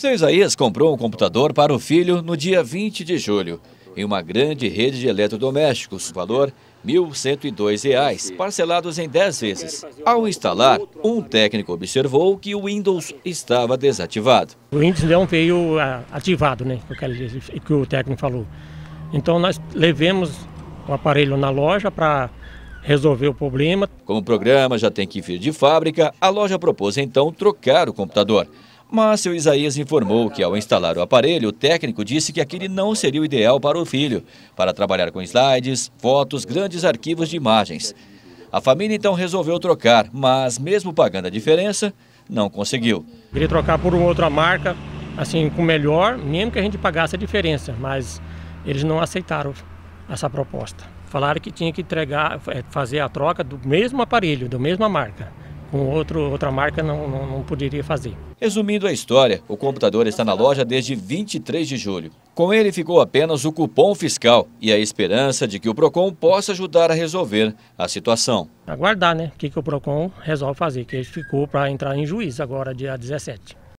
Seu Isaías comprou um computador para o filho no dia 20 de julho, em uma grande rede de eletrodomésticos, valor R$ 1.102, parcelados em 10 vezes. Ao instalar, um técnico observou que o Windows estava desativado. O Windows não veio ah, ativado, né? O Que o técnico falou. Então nós levemos o aparelho na loja para resolver o problema. Como o programa já tem que vir de fábrica, a loja propôs então trocar o computador. Mas seu Isaías informou que ao instalar o aparelho, o técnico disse que aquele não seria o ideal para o filho, para trabalhar com slides, fotos, grandes arquivos de imagens. A família então resolveu trocar, mas mesmo pagando a diferença, não conseguiu. Queria trocar por uma outra marca, assim, com melhor, mesmo que a gente pagasse a diferença, mas eles não aceitaram essa proposta. Falaram que tinha que entregar, é, fazer a troca do mesmo aparelho, da mesma marca. Com outro, outra marca não, não, não poderia fazer. Resumindo a história, o computador está na loja desde 23 de julho. Com ele ficou apenas o cupom fiscal e a esperança de que o PROCON possa ajudar a resolver a situação. Aguardar, né? O que, que o PROCON resolve fazer, que ele ficou para entrar em juízo agora, dia 17.